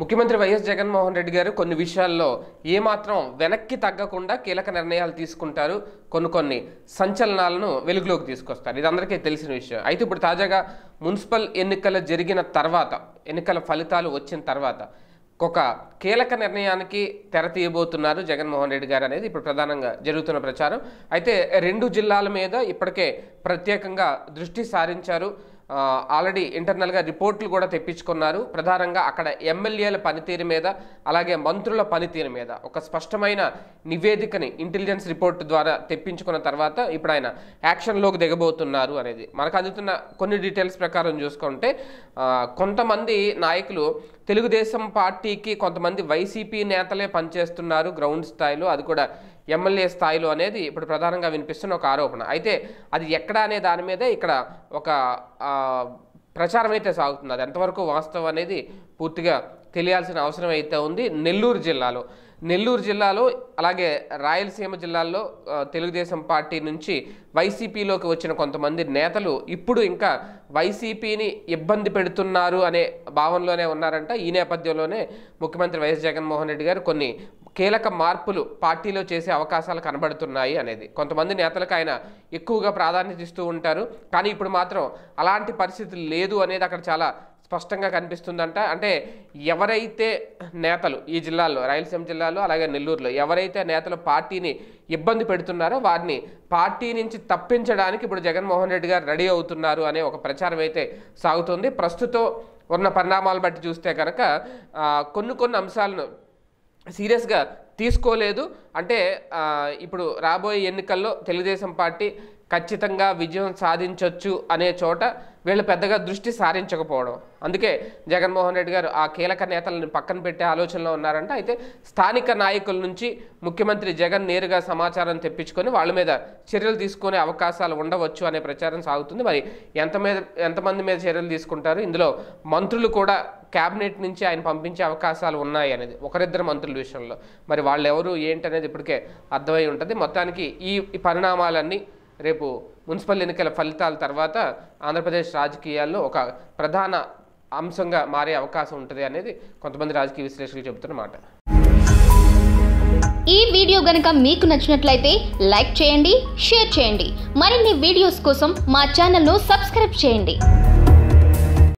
ముఖ్యమంత్రి వైఎస్ జగన్మోహన్ రెడ్డి గారు కొన్ని విషయాల్లో ఏమాత్రం వెనక్కి తగ్గకుండా కీలక నిర్ణయాలు తీసుకుంటారు కొన్ని కొన్ని సంచలనాలను వెలుగులోకి తీసుకొస్తారు ఇది అందరికీ తెలిసిన విషయం అయితే ఇప్పుడు తాజాగా మున్సిపల్ ఎన్నికలు జరిగిన తర్వాత ఎన్నికల ఫలితాలు వచ్చిన తర్వాత ఒక కీలక నిర్ణయానికి తెర తీయబోతున్నారు జగన్మోహన్ రెడ్డి గారు అనేది ఇప్పుడు ప్రధానంగా జరుగుతున్న ప్రచారం అయితే రెండు జిల్లాల మీద ఇప్పటికే ప్రత్యేకంగా దృష్టి సారించారు ఆల్రెడీ ఇంటర్నల్గా రిపోర్ట్లు కూడా తెప్పించుకున్నారు ప్రధానంగా అక్కడ ఎమ్మెల్యేల పనితీరు మీద అలాగే మంత్రుల పనితీరు మీద ఒక స్పష్టమైన నివేదికని ఇంటెలిజెన్స్ రిపోర్ట్ ద్వారా తెప్పించుకున్న తర్వాత ఇప్పుడు ఆయన యాక్షన్లోకి దిగబోతున్నారు అనేది మనకు అందుతున్న కొన్ని డీటెయిల్స్ ప్రకారం చూసుకుంటే కొంతమంది నాయకులు తెలుగుదేశం పార్టీకి కొంతమంది వైసీపీ నేతలే పనిచేస్తున్నారు గ్రౌండ్ స్థాయిలో అది కూడా ఎమ్మెల్యే స్థాయిలో అనేది ఇప్పుడు ప్రధానంగా వినిపిస్తున్న ఒక ఆరోపణ అయితే అది ఎక్కడ అనే దాని మీదే ఇక్కడ ఒక ప్రచారం అయితే సాగుతుంది అది ఎంతవరకు వాస్తవం అనేది పూర్తిగా తెలియాల్సిన అవసరం అయితే ఉంది నెల్లూరు జిల్లాలో నెల్లూరు జిల్లాలో అలాగే రాయలసీమ జిల్లాల్లో తెలుగుదేశం పార్టీ నుంచి వైసీపీలోకి వచ్చిన కొంతమంది నేతలు ఇప్పుడు ఇంకా వైసీపీని ఇబ్బంది పెడుతున్నారు అనే భావనలోనే ఉన్నారంట ఈ నేపథ్యంలోనే ముఖ్యమంత్రి వైఎస్ జగన్మోహన్ రెడ్డి గారు కొన్ని కీలక మార్పులు పార్టీలో చేసే అవకాశాలు కనబడుతున్నాయి అనేది కొంతమంది నేతలకు ఆయన ఎక్కువగా ప్రాధాన్యత ఇస్తూ ఉంటారు కానీ ఇప్పుడు మాత్రం అలాంటి పరిస్థితులు లేదు అనేది అక్కడ చాలా స్పష్టంగా కనిపిస్తుందంట అంటే ఎవరైతే నేతలు ఈ జిల్లాల్లో రాయలసీమ జిల్లాలో అలాగే నెల్లూరులో ఎవరైతే నేతలు పార్టీని ఇబ్బంది పెడుతున్నారో వారిని పార్టీ నుంచి తప్పించడానికి ఇప్పుడు జగన్మోహన్ రెడ్డి గారు రెడీ అవుతున్నారు అనే ఒక ప్రచారం అయితే సాగుతుంది ప్రస్తుతం ఉన్న పరిణామాలు బట్టి చూస్తే కనుక కొన్ని కొన్ని అంశాలను సీరియస్గా తీసుకోలేదు అంటే ఇప్పుడు రాబోయే ఎన్నికల్లో తెలుగుదేశం పార్టీ ఖచ్చితంగా విజయం సాధించవచ్చు అనే చోట వీళ్ళు పెద్దగా దృష్టి సారించకపోవడం అందుకే జగన్మోహన్ రెడ్డి గారు ఆ కీలక నేతలను పక్కన పెట్టే ఆలోచనలో ఉన్నారంట అయితే స్థానిక నాయకుల నుంచి ముఖ్యమంత్రి జగన్ నేరుగా సమాచారం తెప్పించుకొని వాళ్ళ మీద చర్యలు తీసుకునే అవకాశాలు ఉండవచ్చు అనే ప్రచారం సాగుతుంది మరి ఎంత మీద ఎంతమంది మీద చర్యలు తీసుకుంటారు ఇందులో మంత్రులు కూడా క్యాబినెట్ నుంచి ఆయన పంపించే అవకాశాలు ఉన్నాయి అనేది ఒకరిద్దరు మంత్రుల విషయంలో మరి వాళ్ళు ఎవరు ఏంటనేది ఇప్పటికే అర్థమై ఉంటుంది మొత్తానికి ఈ పరిణామాలన్నీ రేపు మున్సిపల్ ఎన్నికల ఫలితాల తర్వాత ఆంధ్రప్రదేశ్ రాజకీయాల్లో ఒక ప్రధాన అంశంగా మారే అవకాశం ఉంటుంది అనేది కొంతమంది రాజకీయ విశ్లేషకులు చెబుతున్నమాట ఈ వీడియో గనక మీకు నచ్చినట్లయితే లైక్ చేయండి షేర్ చేయండి మరిన్ని వీడియోస్ కోసం మా ఛానల్ను సబ్స్క్రైబ్ చేయండి